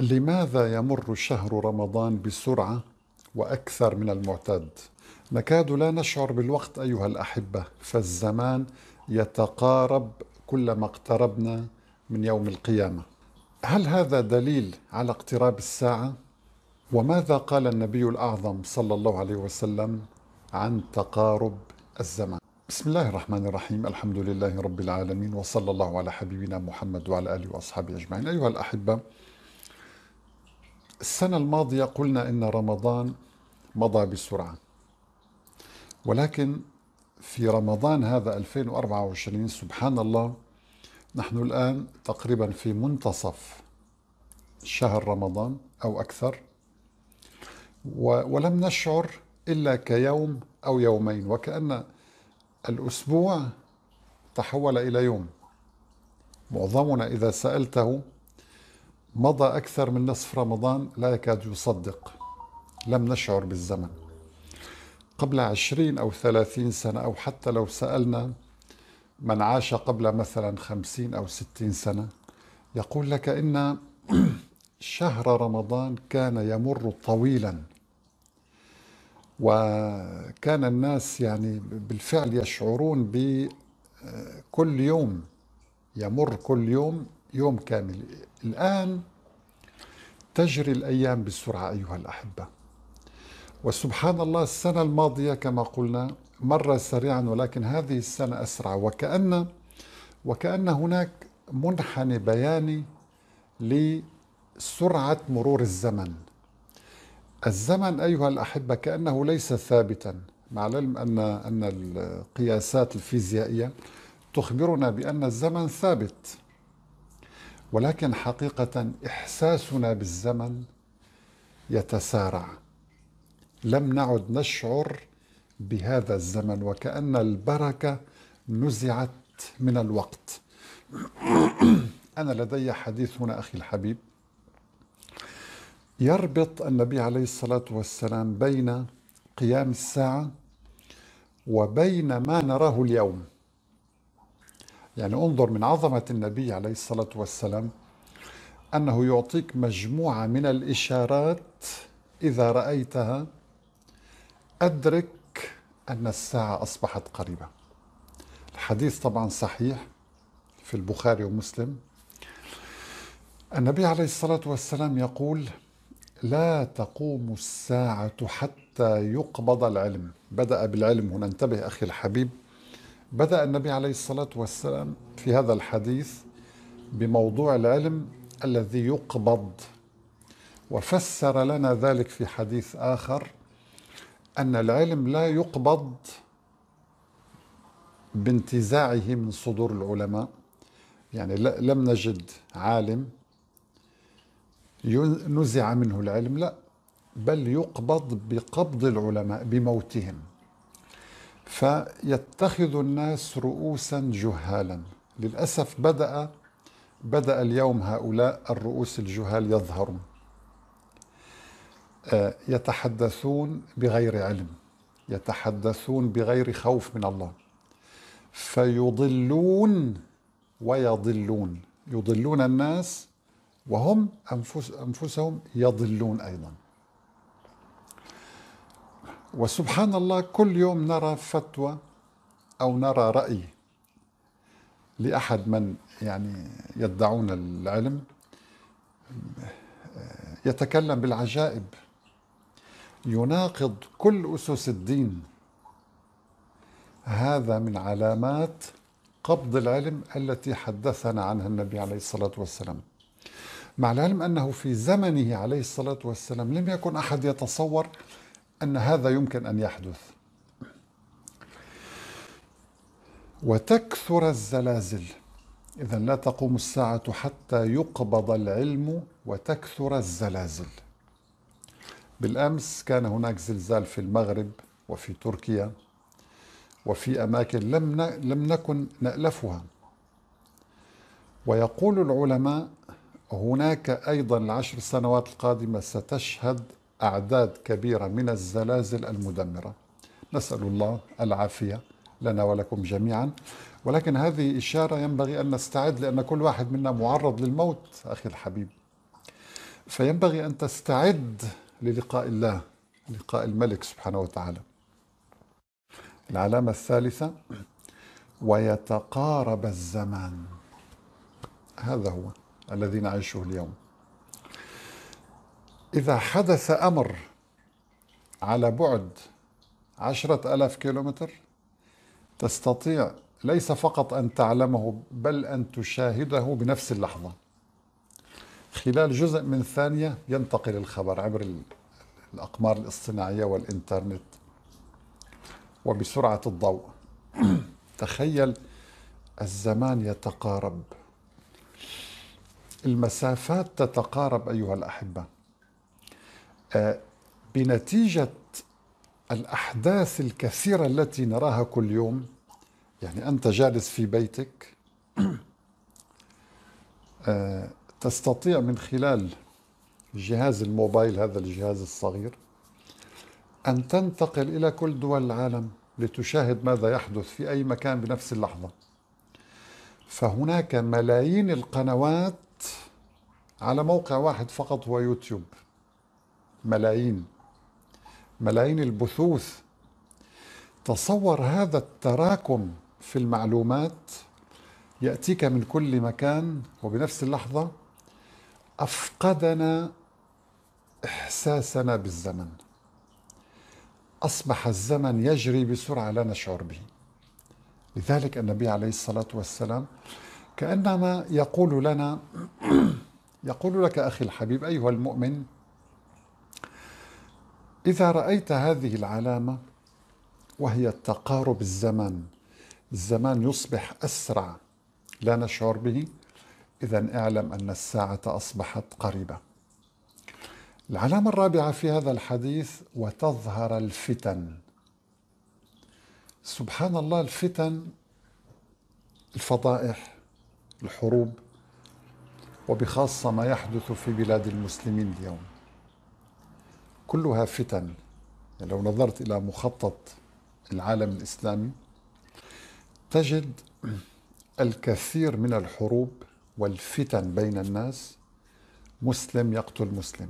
لماذا يمر شهر رمضان بسرعه واكثر من المعتاد نكاد لا نشعر بالوقت ايها الاحبه فالزمان يتقارب كلما اقتربنا من يوم القيامه هل هذا دليل على اقتراب الساعه وماذا قال النبي الاعظم صلى الله عليه وسلم عن تقارب الزمان بسم الله الرحمن الرحيم الحمد لله رب العالمين وصلى الله على حبيبنا محمد وعلى اله واصحابه اجمعين ايها الاحبه السنة الماضية قلنا أن رمضان مضى بسرعة ولكن في رمضان هذا 2024 سبحان الله نحن الآن تقريبا في منتصف شهر رمضان أو أكثر ولم نشعر إلا كيوم أو يومين وكأن الأسبوع تحول إلى يوم معظمنا إذا سألته مضى أكثر من نصف رمضان لا يكاد يصدق لم نشعر بالزمن قبل عشرين أو ثلاثين سنة أو حتى لو سألنا من عاش قبل مثلا خمسين أو ستين سنة يقول لك إن شهر رمضان كان يمر طويلا وكان الناس يعني بالفعل يشعرون بكل يوم يمر كل يوم يوم كامل الآن تجري الأيام بسرعة أيها الأحبة وسبحان الله السنة الماضية كما قلنا مر سريعا ولكن هذه السنة أسرع وكأن وكأن هناك منحنى بياني لسرعة مرور الزمن الزمن أيها الأحبة كأنه ليس ثابتا مع العلم أن أن القياسات الفيزيائية تخبرنا بأن الزمن ثابت ولكن حقيقة إحساسنا بالزمن يتسارع لم نعد نشعر بهذا الزمن وكأن البركة نزعت من الوقت أنا لدي حديث هنا أخي الحبيب يربط النبي عليه الصلاة والسلام بين قيام الساعة وبين ما نراه اليوم يعني انظر من عظمة النبي عليه الصلاة والسلام أنه يعطيك مجموعة من الإشارات إذا رأيتها أدرك أن الساعة أصبحت قريبة الحديث طبعا صحيح في البخاري ومسلم النبي عليه الصلاة والسلام يقول لا تقوم الساعة حتى يقبض العلم بدأ بالعلم هنا انتبه أخي الحبيب بدأ النبي عليه الصلاة والسلام في هذا الحديث بموضوع العلم الذي يقبض وفسر لنا ذلك في حديث آخر أن العلم لا يقبض بانتزاعه من صدور العلماء يعني لم نجد عالم نزع منه العلم لا بل يقبض بقبض العلماء بموتهم فيتخذ الناس رؤوسا جهالا للأسف بدأ بدأ اليوم هؤلاء الرؤوس الجهال يظهرون آه، يتحدثون بغير علم يتحدثون بغير خوف من الله فيضلون ويضلون يضلون الناس وهم أنفس أنفسهم يضلون أيضا وسبحان الله كل يوم نرى فتوى أو نرى رأي لأحد من يعني يدعون العلم يتكلم بالعجائب يناقض كل أسس الدين هذا من علامات قبض العلم التي حدثنا عنها النبي عليه الصلاة والسلام مع العلم أنه في زمنه عليه الصلاة والسلام لم يكن أحد يتصور أن هذا يمكن أن يحدث وتكثر الزلازل إذا لا تقوم الساعة حتى يقبض العلم وتكثر الزلازل بالأمس كان هناك زلزال في المغرب وفي تركيا وفي أماكن لم لم نكن نألفها ويقول العلماء هناك أيضا العشر سنوات القادمة ستشهد أعداد كبيرة من الزلازل المدمرة نسأل الله العافية لنا ولكم جميعا ولكن هذه إشارة ينبغي أن نستعد لأن كل واحد منا معرض للموت أخي الحبيب فينبغي أن تستعد للقاء الله لقاء الملك سبحانه وتعالى العلامة الثالثة ويتقارب الزمان هذا هو الذي نعيشه اليوم إذا حدث أمر على بعد عشرة ألاف كيلومتر تستطيع ليس فقط أن تعلمه بل أن تشاهده بنفس اللحظة خلال جزء من ثانية ينتقل الخبر عبر الأقمار الاصطناعية والإنترنت وبسرعة الضوء تخيل الزمان يتقارب المسافات تتقارب أيها الأحبة آه، بنتيجه الاحداث الكثيره التي نراها كل يوم يعني انت جالس في بيتك آه، تستطيع من خلال جهاز الموبايل هذا الجهاز الصغير ان تنتقل الى كل دول العالم لتشاهد ماذا يحدث في اي مكان بنفس اللحظه فهناك ملايين القنوات على موقع واحد فقط هو يوتيوب ملايين ملايين البثوث تصور هذا التراكم في المعلومات ياتيك من كل مكان وبنفس اللحظه افقدنا احساسنا بالزمن اصبح الزمن يجري بسرعه لا نشعر به لذلك النبي عليه الصلاه والسلام كانما يقول لنا يقول لك اخي الحبيب ايها المؤمن إذا رأيت هذه العلامة وهي التقارب الزمن الزمان يصبح أسرع لا نشعر به إذا اعلم أن الساعة أصبحت قريبة العلامة الرابعة في هذا الحديث وتظهر الفتن سبحان الله الفتن الفضائح الحروب وبخاصة ما يحدث في بلاد المسلمين اليوم كلها فتن يعني لو نظرت إلى مخطط العالم الإسلامي تجد الكثير من الحروب والفتن بين الناس مسلم يقتل مسلم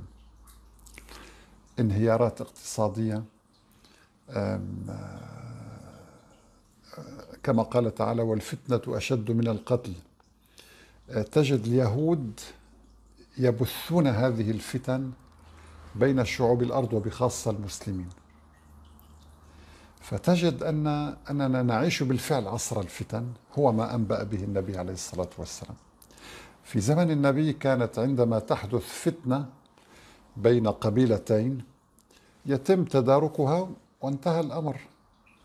انهيارات اقتصادية آه، كما قال تعالى والفتنة أشد من القتل آه، تجد اليهود يبثون هذه الفتن بين الشعوب الارض وبخاصه المسلمين. فتجد ان اننا نعيش بالفعل عصر الفتن هو ما انبأ به النبي عليه الصلاه والسلام. في زمن النبي كانت عندما تحدث فتنه بين قبيلتين يتم تداركها وانتهى الامر.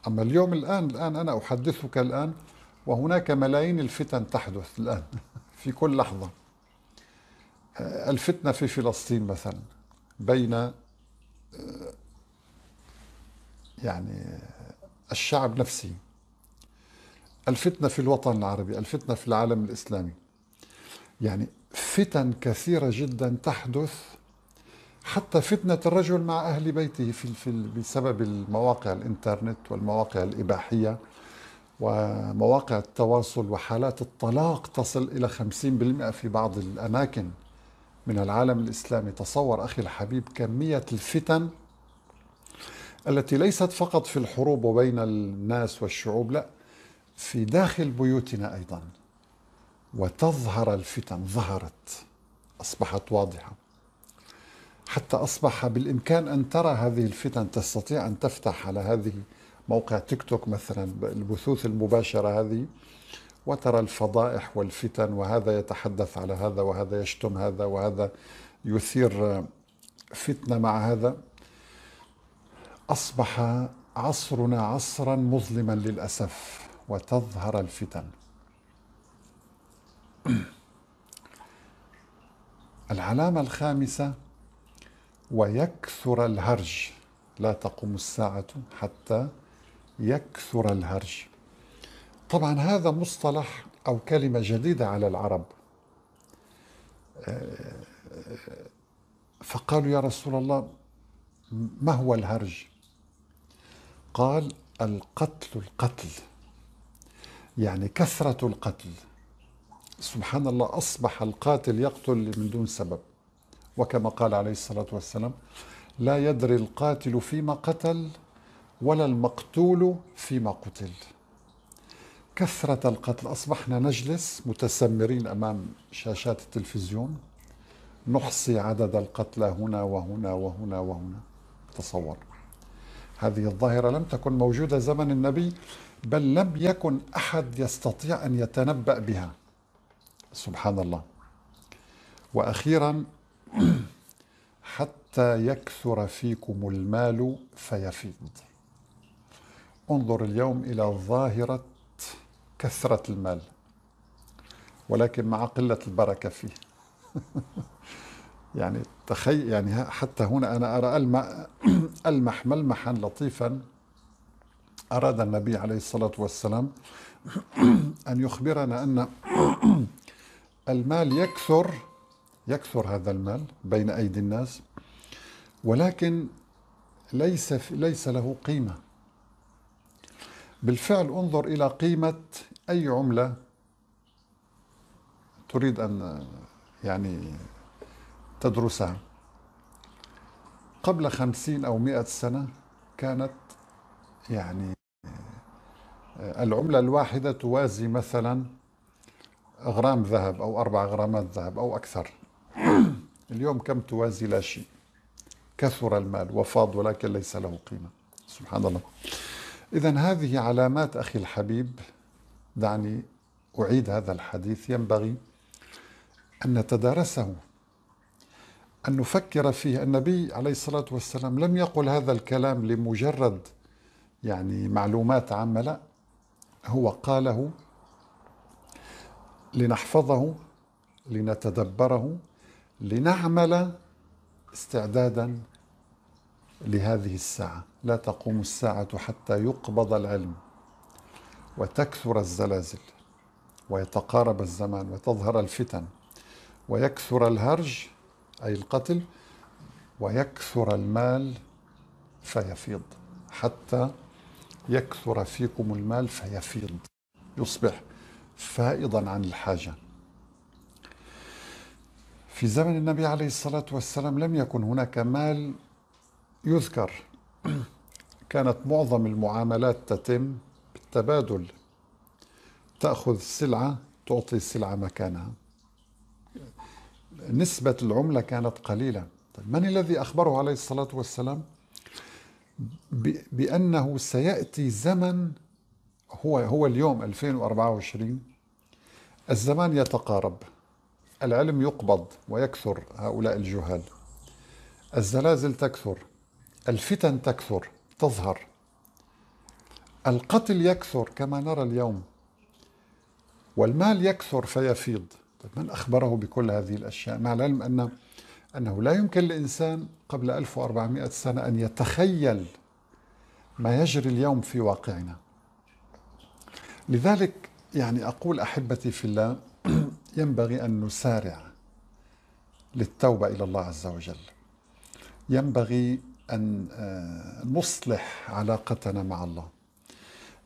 اما اليوم الان الان انا احدثك الان وهناك ملايين الفتن تحدث الان في كل لحظه. الفتنه في فلسطين مثلا بين آه، يعني آه، الشعب نفسه الفتنة في الوطن العربي الفتنة في العالم الإسلامي يعني فتن كثيرة جدا تحدث حتى فتنة الرجل مع أهل بيته في في بسبب المواقع الإنترنت والمواقع الإباحية ومواقع التواصل وحالات الطلاق تصل إلى 50% في بعض الأماكن من العالم الإسلامي تصور أخي الحبيب كمية الفتن التي ليست فقط في الحروب وبين الناس والشعوب لا في داخل بيوتنا أيضا وتظهر الفتن ظهرت أصبحت واضحة حتى أصبح بالإمكان أن ترى هذه الفتن تستطيع أن تفتح على هذه موقع تيك توك مثلا البثوث المباشرة هذه وترى الفضائح والفتن وهذا يتحدث على هذا وهذا يشتم هذا وهذا يثير فتنه مع هذا اصبح عصرنا عصرا مظلما للاسف وتظهر الفتن العلامه الخامسه ويكثر الهرج لا تقوم الساعه حتى يكثر الهرج طبعا هذا مصطلح أو كلمة جديدة على العرب آه، فقالوا يا رسول الله ما هو الهرج قال القتل القتل يعني كثرة القتل سبحان الله أصبح القاتل يقتل من دون سبب وكما قال عليه الصلاة والسلام لا يدري القاتل فيما قتل ولا المقتول فيما قتل كثرة القتل أصبحنا نجلس متسمرين أمام شاشات التلفزيون نحصي عدد القتلى هنا وهنا وهنا وهنا تصور هذه الظاهرة لم تكن موجودة زمن النبي بل لم يكن أحد يستطيع أن يتنبأ بها سبحان الله وأخيرا حتى يكثر فيكم المال فيفيض انظر اليوم إلى ظاهرة كثرة المال ولكن مع قلة البركة فيه يعني تخي يعني حتى هنا أنا أرى ألمح, ألمح ملمحا لطيفا أراد النبي عليه الصلاة والسلام أن يخبرنا أن المال يكثر يكثر هذا المال بين أيدي الناس ولكن ليس ليس له قيمه بالفعل انظر إلى قيمة أي عملة تريد أن يعني تدرسها قبل خمسين أو مئة سنة كانت يعني العملة الواحدة توازي مثلا غرام ذهب أو أربع غرامات ذهب أو أكثر اليوم كم توازي لا شيء كثر المال وفاض ولكن ليس له قيمة سبحان الله إذا هذه علامات أخي الحبيب دعني أعيد هذا الحديث ينبغي أن نتدارسه أن نفكر فيه النبي عليه الصلاة والسلام لم يقل هذا الكلام لمجرد يعني معلومات عامة لا هو قاله لنحفظه لنتدبره لنعمل استعدادا لهذه الساعة لا تقوم الساعة حتى يقبض العلم وتكثر الزلازل ويتقارب الزمان وتظهر الفتن ويكثر الهرج أي القتل ويكثر المال فيفيض حتى يكثر فيكم المال فيفيض يصبح فائضا عن الحاجة في زمن النبي عليه الصلاة والسلام لم يكن هناك مال يذكر كانت معظم المعاملات تتم بالتبادل تأخذ السلعة تعطي السلعة مكانها نسبة العملة كانت قليلة طيب، من الذي أخبره عليه الصلاة والسلام بأنه سيأتي زمن هو هو اليوم 2024 الزمان يتقارب العلم يقبض ويكثر هؤلاء الجهال الزلازل تكثر الفتن تكثر تظهر القتل يكثر كما نرى اليوم والمال يكثر فيفيض طيب من أخبره بكل هذه الأشياء مع العلم أن أنه لا يمكن لإنسان قبل 1400 سنة أن يتخيل ما يجري اليوم في واقعنا لذلك يعني أقول أحبتي في الله ينبغي أن نسارع للتوبة إلى الله عز وجل ينبغي أن آه، نصلح علاقتنا مع الله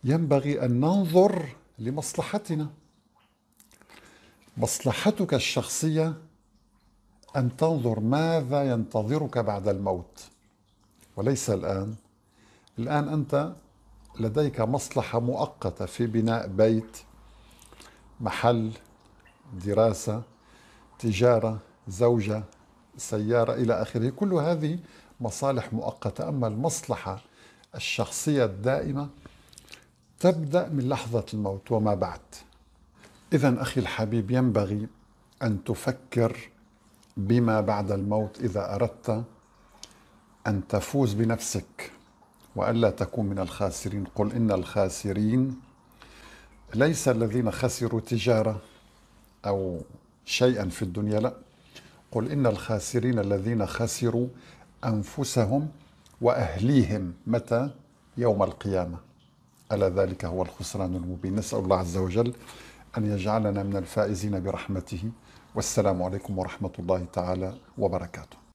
ينبغي أن ننظر لمصلحتنا مصلحتك الشخصية أن تنظر ماذا ينتظرك بعد الموت وليس الآن الآن أنت لديك مصلحة مؤقتة في بناء بيت محل دراسة تجارة زوجة سيارة إلى آخره كل هذه مصالح مؤقتة أما المصلحة الشخصية الدائمة تبدأ من لحظة الموت وما بعد إذا أخي الحبيب ينبغي أن تفكر بما بعد الموت إذا أردت أن تفوز بنفسك وألا تكون من الخاسرين قل إن الخاسرين ليس الذين خسروا تجارة أو شيئا في الدنيا لا قل إن الخاسرين الذين خسروا أنفسهم وأهليهم متى يوم القيامة ألا ذلك هو الخسران المبين نسأل الله عز وجل أن يجعلنا من الفائزين برحمته والسلام عليكم ورحمة الله تعالى وبركاته